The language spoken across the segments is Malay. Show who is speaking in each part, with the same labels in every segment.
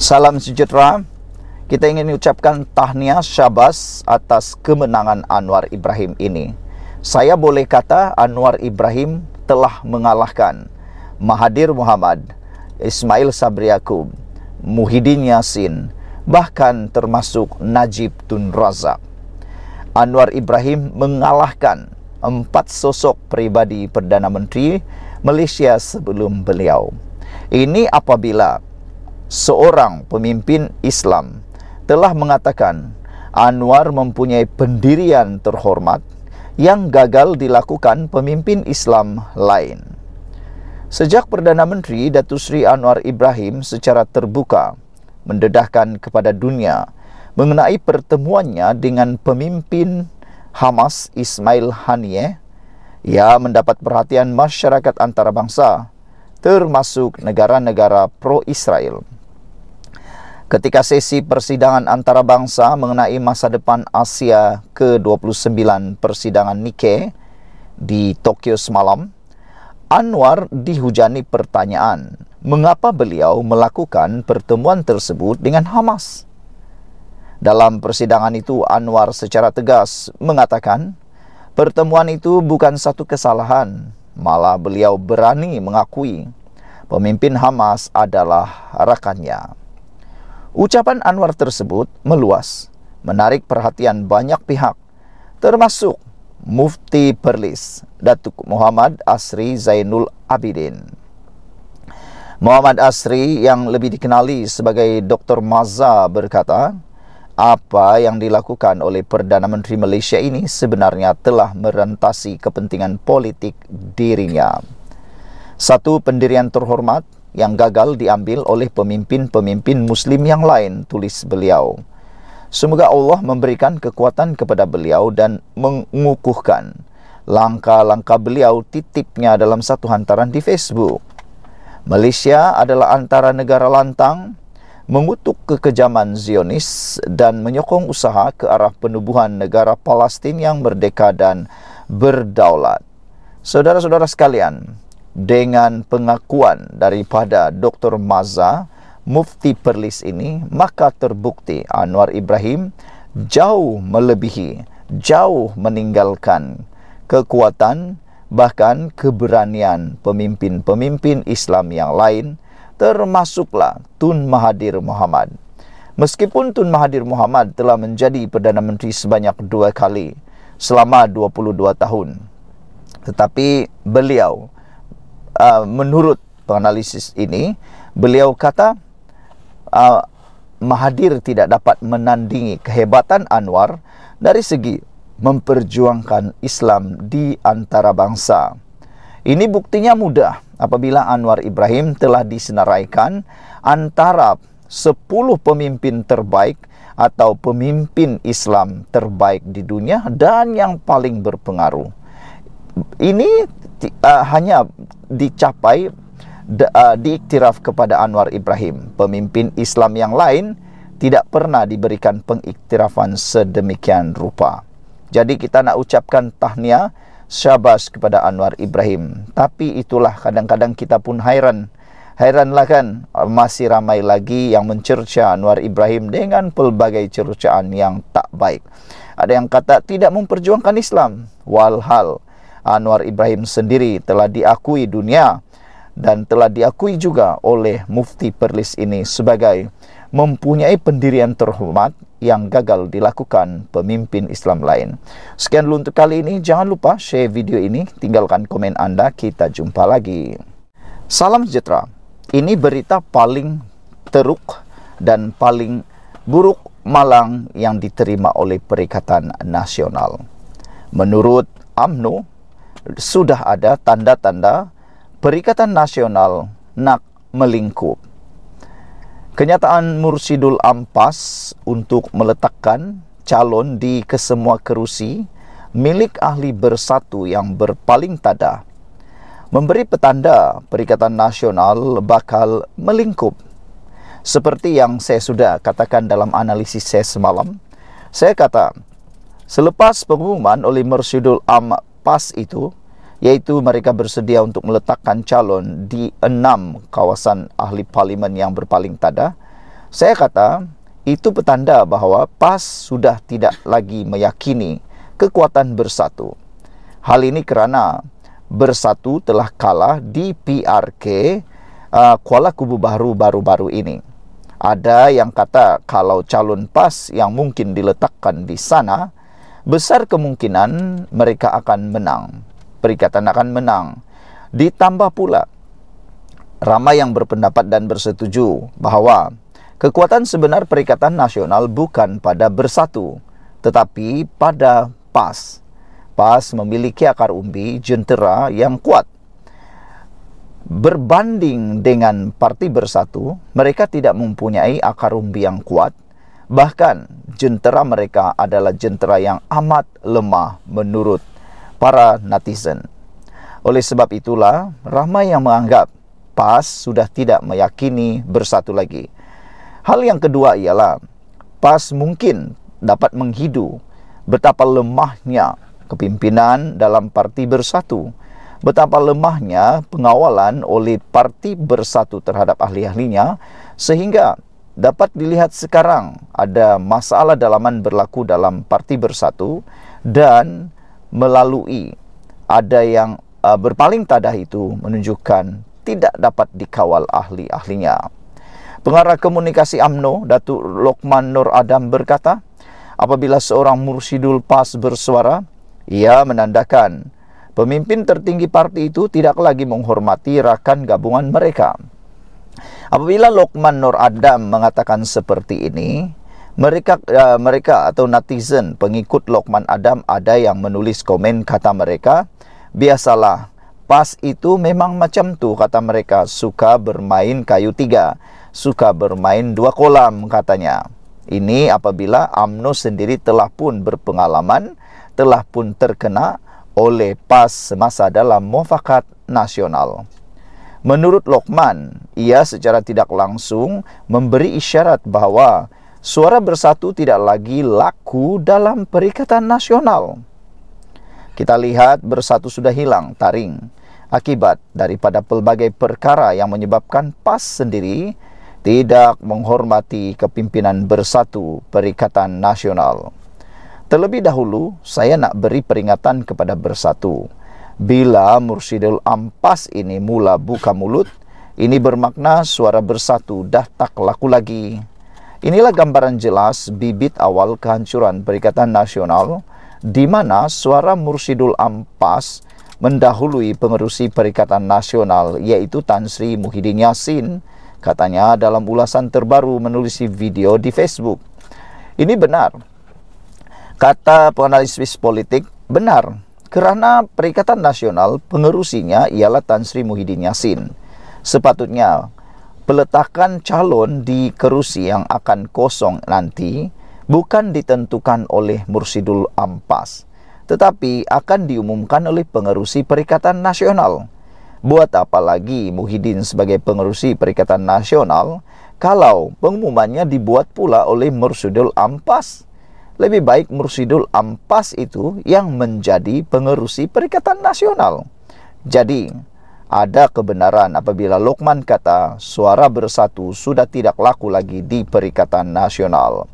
Speaker 1: Salam sejahtera. Kita ingin mengucapkan tahniah syabas atas kemenangan Anwar Ibrahim ini. Saya boleh kata Anwar Ibrahim telah mengalahkan Mahathir Muhammad, Ismail Sabri Yaakob, Muhyiddin Yassin, bahkan termasuk Najib Tun Razak. Anwar Ibrahim mengalahkan empat sosok peribadi Perdana Menteri Malaysia sebelum beliau. Ini apabila seorang pemimpin Islam telah mengatakan Anwar mempunyai pendirian terhormat yang gagal dilakukan pemimpin Islam lain. Sejak Perdana Menteri Datu Sri Anwar Ibrahim secara terbuka mendedahkan kepada dunia mengenai pertemuannya dengan pemimpin Hamas Ismail Haniyeh, ia mendapat perhatian masyarakat antarabangsa termasuk negara-negara pro-Israel ketika sesi persidangan antara bangsa mengenai masa depan Asia ke-29 persidangan Nikkei di Tokyo semalam, Anwar dihujani pertanyaan, mengapa beliau melakukan pertemuan tersebut dengan Hamas? Dalam persidangan itu Anwar secara tegas mengatakan, pertemuan itu bukan satu kesalahan, malah beliau berani mengakui pemimpin Hamas adalah rakannya. Ucapan Anwar tersebut meluas, menarik perhatian banyak pihak, termasuk Mufti Perlis, Datuk Muhammad Asri Zainul Abidin. Muhammad Asri yang lebih dikenali sebagai Dr. Maza berkata, apa yang dilakukan oleh Perdana Menteri Malaysia ini sebenarnya telah merentasi kepentingan politik dirinya. Satu pendirian terhormat yang gagal diambil oleh pemimpin-pemimpin Muslim yang lain, tulis beliau. Semoga Allah memberikan kekuatan kepada beliau dan mengukuhkan langkah-langkah beliau titipnya dalam satu hantaran di Facebook. Malaysia adalah antara negara lantang mengutuk kekejaman Zionis dan menyokong usaha ke arah penubuhan negara Palestin yang merdeka dan berdaulat. Saudara-saudara sekalian, dengan pengakuan daripada Dr. Maza Mufti Perlis ini maka terbukti Anwar Ibrahim jauh melebihi jauh meninggalkan kekuatan bahkan keberanian pemimpin-pemimpin Islam yang lain termasuklah Tun Mahathir Muhammad meskipun Tun Mahathir Muhammad telah menjadi Perdana Menteri sebanyak dua kali selama 22 tahun tetapi beliau uh, menurut analisis ini beliau kata uh, Mahathir tidak dapat menandingi kehebatan Anwar dari segi memperjuangkan Islam di antara bangsa. Ini buktinya mudah apabila Anwar Ibrahim telah disenaraikan antara 10 pemimpin terbaik atau pemimpin Islam terbaik di dunia dan yang paling berpengaruh. Ini uh, hanya dicapai uh, diiktiraf kepada Anwar Ibrahim. Pemimpin Islam yang lain tidak pernah diberikan pengiktirafan sedemikian rupa. Jadi kita nak ucapkan tahniah syabas kepada Anwar Ibrahim. Tapi itulah kadang-kadang kita pun hairan. Hairanlah kan masih ramai lagi yang mencerca Anwar Ibrahim dengan pelbagai cercaan yang tak baik. Ada yang kata tidak memperjuangkan Islam. Walhal, Anwar Ibrahim sendiri telah diakui dunia dan telah diakui juga oleh Mufti Perlis ini sebagai mempunyai pendirian terhormat yang gagal dilakukan pemimpin Islam lain. Sekian dulu untuk kali ini. Jangan lupa share video ini, tinggalkan komen Anda. Kita jumpa lagi. Salam sejahtera. Ini berita paling teruk dan paling buruk malang yang diterima oleh Perikatan Nasional. Menurut AMNO, sudah ada tanda-tanda Perikatan Nasional nak melingkup. Kenyataan Mursidul Ampas untuk meletakkan calon di kesemua kerusi milik ahli bersatu yang berpaling tada memberi petanda Perikatan Nasional bakal melingkup. Seperti yang saya sudah katakan dalam analisis saya semalam, saya kata selepas pengumuman oleh Mursidul Ampas itu, iaitu mereka bersedia untuk meletakkan calon di enam kawasan ahli parlimen yang berpaling tada. Saya kata itu petanda bahawa PAS sudah tidak lagi meyakini kekuatan bersatu. Hal ini kerana bersatu telah kalah di PRK uh, Kuala Kubu Baru baru-baru ini. Ada yang kata kalau calon PAS yang mungkin diletakkan di sana, besar kemungkinan mereka akan menang. perikatan akan menang. Ditambah pula, ramai yang berpendapat dan bersetuju bahwa kekuatan sebenar perikatan nasional bukan pada bersatu, tetapi pada PAS. PAS memiliki akar umbi jentera yang kuat. Berbanding dengan parti bersatu, mereka tidak mempunyai akar umbi yang kuat, bahkan jentera mereka adalah jentera yang amat lemah menurut para netizen. Oleh sebab itulah, ramai yang menganggap PAS sudah tidak meyakini bersatu lagi. Hal yang kedua ialah PAS mungkin dapat menghidu betapa lemahnya kepimpinan dalam parti bersatu. Betapa lemahnya pengawalan oleh parti bersatu terhadap ahli-ahlinya sehingga dapat dilihat sekarang ada masalah dalaman berlaku dalam parti bersatu dan melalui ada yang uh, berpaling tadah itu menunjukkan tidak dapat dikawal ahli-ahlinya. Pengarah komunikasi AMNO, Datuk Lokman Nur Adam berkata, apabila seorang mursidul PAS bersuara, ia menandakan pemimpin tertinggi parti itu tidak lagi menghormati rakan gabungan mereka. Apabila Lokman Nur Adam mengatakan seperti ini, mereka uh, mereka atau netizen pengikut Lokman Adam ada yang menulis komen kata mereka, biasalah. Pas itu memang macam tu kata mereka, suka bermain kayu tiga, suka bermain dua kolam katanya. Ini apabila UMNO sendiri telah pun berpengalaman, telah pun terkena oleh PAS semasa dalam mufakat nasional. Menurut Lokman, ia secara tidak langsung memberi isyarat bahawa suara bersatu tidak lagi laku dalam perikatan nasional. Kita lihat bersatu sudah hilang, taring. Akibat daripada pelbagai perkara yang menyebabkan PAS sendiri tidak menghormati kepimpinan bersatu perikatan nasional. Terlebih dahulu, saya nak beri peringatan kepada bersatu. Bila Mursidul Ampas ini mula buka mulut, ini bermakna suara bersatu dah tak laku lagi. Inilah gambaran jelas bibit awal kehancuran Perikatan Nasional di mana suara Mursidul Ampas mendahului pengerusi Perikatan Nasional yaitu Tan Sri Muhyiddin Yassin katanya dalam ulasan terbaru menulis video di Facebook. Ini benar. Kata penganalisis politik benar kerana Perikatan Nasional pengerusinya ialah Tan Sri Muhyiddin Yassin. Sepatutnya peletakan calon di kerusi yang akan kosong nanti bukan ditentukan oleh Mursidul Ampas, tetapi akan diumumkan oleh pengerusi Perikatan Nasional. Buat apa lagi Muhyiddin sebagai pengerusi Perikatan Nasional kalau pengumumannya dibuat pula oleh Mursidul Ampas? Lebih baik Mursidul Ampas itu yang menjadi pengerusi Perikatan Nasional. Jadi, ada kebenaran apabila Lokman kata suara bersatu sudah tidak laku lagi di Perikatan Nasional.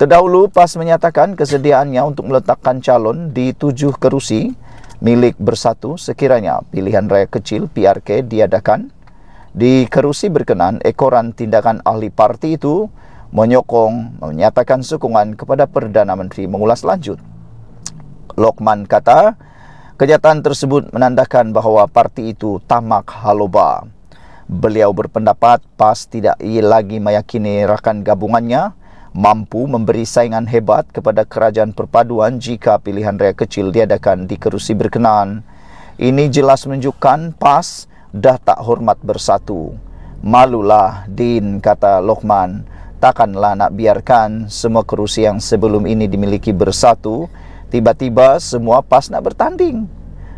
Speaker 1: Terdahulu PAS menyatakan kesediaannya untuk meletakkan calon di tujuh kerusi milik bersatu sekiranya pilihan raya kecil PRK diadakan. Di kerusi berkenan, ekoran tindakan ahli parti itu menyokong, menyatakan sokongan kepada Perdana Menteri mengulas lanjut. Lokman kata, Kejataan tersebut menandakan bahawa parti itu tamak haloba. Beliau berpendapat PAS tidak lagi meyakini rakan gabungannya mampu memberi saingan hebat kepada kerajaan perpaduan jika pilihan raya kecil diadakan di kerusi berkenaan. Ini jelas menunjukkan PAS dah tak hormat bersatu. Malulah Din kata Lokman takkanlah nak biarkan semua kerusi yang sebelum ini dimiliki bersatu. Tiba-tiba semua PAS nak bertanding.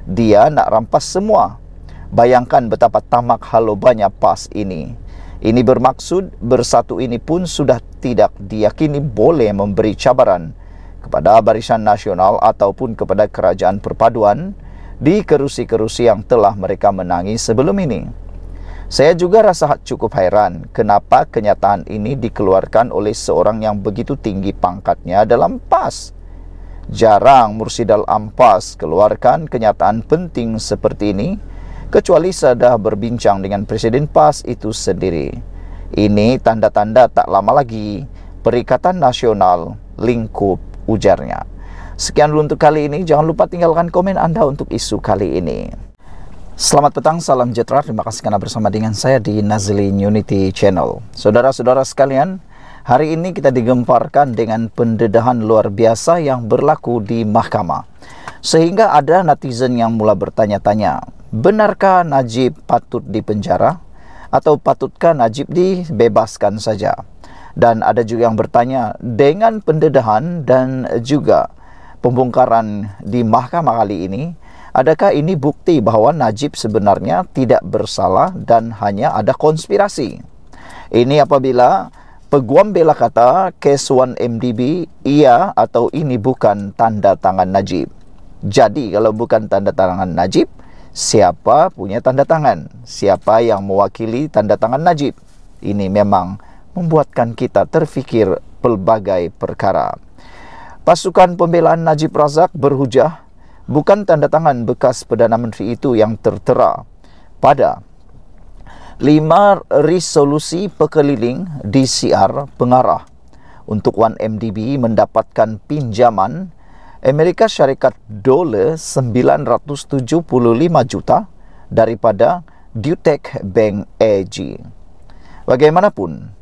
Speaker 1: Dia nak rampas semua. Bayangkan betapa tamak halobanya PAS ini. Ini bermaksud bersatu ini pun sudah tidak diyakini boleh memberi cabaran kepada barisan nasional ataupun kepada kerajaan perpaduan di kerusi-kerusi yang telah mereka menangi sebelum ini. Saya juga rasa cukup hairan kenapa kenyataan ini dikeluarkan oleh seorang yang begitu tinggi pangkatnya dalam PAS. Jarang Mursidal Ampas keluarkan kenyataan penting seperti ini, kecuali sudah berbincang dengan Presiden PAS itu sendiri. Ini tanda-tanda tak lama lagi Perikatan Nasional lingkup ujarnya. Sekian dulu untuk kali ini, jangan lupa tinggalkan komen Anda untuk isu kali ini. Selamat petang, salam sejahtera. Terima kasih karena bersama dengan saya di Nazli Unity Channel. Saudara-saudara sekalian, hari ini kita digemparkan dengan pendedahan luar biasa yang berlaku di mahkamah. Sehingga ada netizen yang mula bertanya-tanya, benarkah Najib patut dipenjara atau patutkah Najib dibebaskan saja? Dan ada juga yang bertanya, dengan pendedahan dan juga pembongkaran di mahkamah kali ini, adakah ini bukti bahawa Najib sebenarnya tidak bersalah dan hanya ada konspirasi? Ini apabila... Peguam Bela kata kes 1MDB ia atau ini bukan tanda tangan Najib. Jadi kalau bukan tanda tangan Najib, siapa punya tanda tangan? Siapa yang mewakili tanda tangan Najib? Ini memang membuatkan kita terfikir pelbagai perkara. Pasukan pembelaan Najib Razak berhujah bukan tanda tangan bekas Perdana Menteri itu yang tertera pada lima resolusi pekeliling DCR pengarah untuk 1MDB mendapatkan pinjaman Amerika Syarikat dolar 975 juta daripada Dutek Bank AG. Bagaimanapun,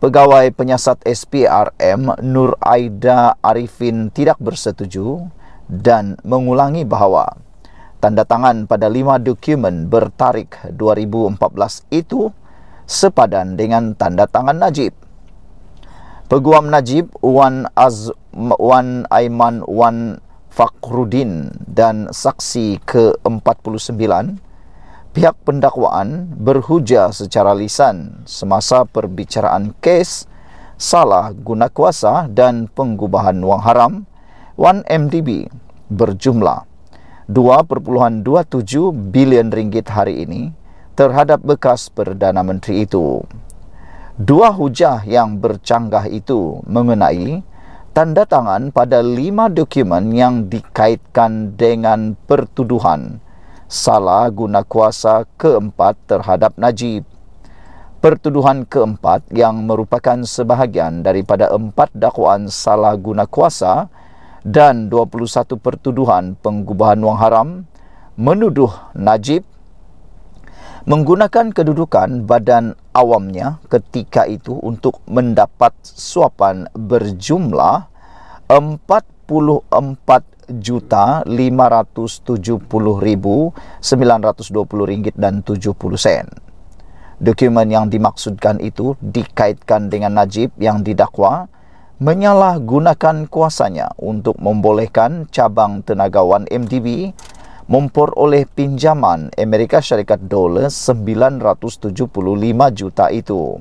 Speaker 1: pegawai penyiasat SPRM Nur Aida Arifin tidak bersetuju dan mengulangi bahawa tanda tangan pada lima dokumen bertarikh 2014 itu sepadan dengan tanda tangan Najib. Peguam Najib Wan Az Wan Aiman Wan Fakrudin dan saksi ke-49 pihak pendakwaan berhujah secara lisan semasa perbicaraan kes salah guna kuasa dan pengubahan wang haram 1 MDB berjumlah 2.27 bilion ringgit hari ini terhadap bekas Perdana Menteri itu. Dua hujah yang bercanggah itu mengenai tanda tangan pada lima dokumen yang dikaitkan dengan pertuduhan salah guna kuasa keempat terhadap Najib. Pertuduhan keempat yang merupakan sebahagian daripada empat dakwaan salah guna kuasa dan 21 pertuduhan pengubahan wang haram menuduh Najib menggunakan kedudukan badan awamnya ketika itu untuk mendapat suapan berjumlah 44 juta 570,920 ringgit dan 70 sen. Dokumen yang dimaksudkan itu dikaitkan dengan Najib yang didakwa menyalahgunakan kuasanya untuk membolehkan cabang tenagawan MDB memperoleh pinjaman Amerika Syarikat dolar 975 juta itu.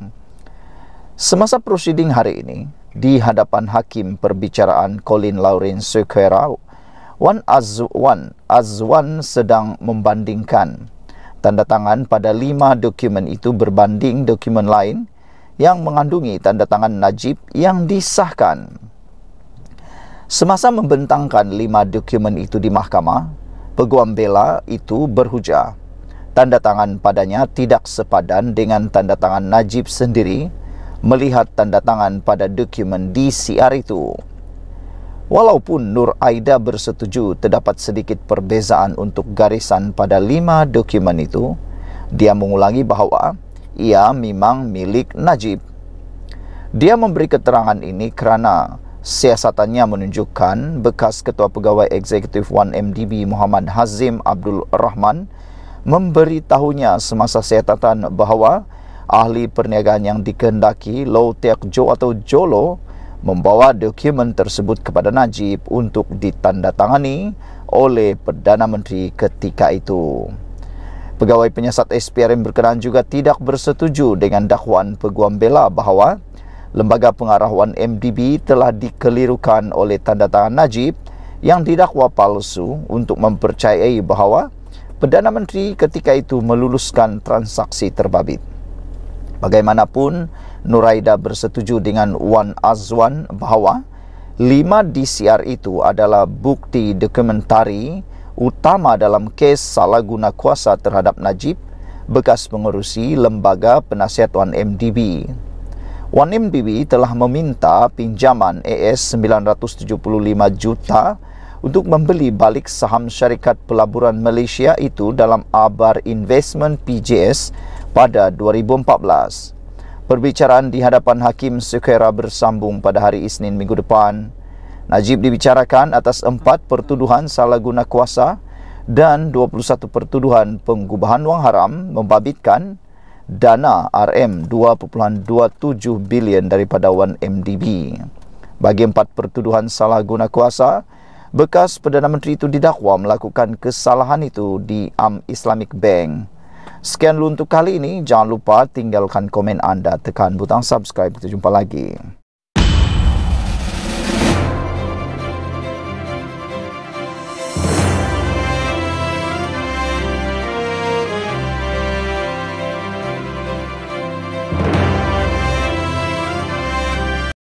Speaker 1: Semasa prosiding hari ini, di hadapan hakim perbicaraan Colin Lawrence Sequeira, Wan Azwan, Azwan sedang membandingkan tanda tangan pada lima dokumen itu berbanding dokumen lain yang mengandungi tanda tangan Najib yang disahkan. Semasa membentangkan lima dokumen itu di mahkamah, peguam bela itu berhujah. Tanda tangan padanya tidak sepadan dengan tanda tangan Najib sendiri melihat tanda tangan pada dokumen di CR itu. Walaupun Nur Aida bersetuju terdapat sedikit perbezaan untuk garisan pada lima dokumen itu, dia mengulangi bahawa ia memang milik Najib. Dia memberi keterangan ini kerana siasatannya menunjukkan bekas Ketua Pegawai Eksekutif 1MDB Muhammad Hazim Abdul Rahman memberitahunya semasa siasatan bahawa ahli perniagaan yang dikendaki Low Teak Jo atau Jolo membawa dokumen tersebut kepada Najib untuk ditandatangani oleh Perdana Menteri ketika itu. Pegawai penyiasat SPRM berkenaan juga tidak bersetuju dengan dakwaan peguam bela bahawa lembaga pengarahan MDB telah dikelirukan oleh tanda tangan Najib yang didakwa palsu untuk mempercayai bahawa Perdana Menteri ketika itu meluluskan transaksi terbabit. Bagaimanapun, Nuraida bersetuju dengan Wan Azwan bahawa lima DCR itu adalah bukti dokumentari utama dalam kes salah guna kuasa terhadap Najib bekas pengurusi Lembaga Penasihat 1MDB. 1MDB telah meminta pinjaman AS 975 juta untuk membeli balik saham syarikat pelaburan Malaysia itu dalam Abar Investment PJS pada 2014. Perbicaraan di hadapan Hakim Sekera bersambung pada hari Isnin minggu depan. Najib dibicarakan atas empat pertuduhan salah guna kuasa dan 21 pertuduhan pengubahan wang haram membabitkan dana RM2.27 bilion daripada 1MDB. Bagi empat pertuduhan salah guna kuasa, bekas Perdana Menteri itu didakwa melakukan kesalahan itu di Am Islamic Bank. Sekian dulu untuk kali ini. Jangan lupa tinggalkan komen anda, tekan butang subscribe. Kita jumpa lagi.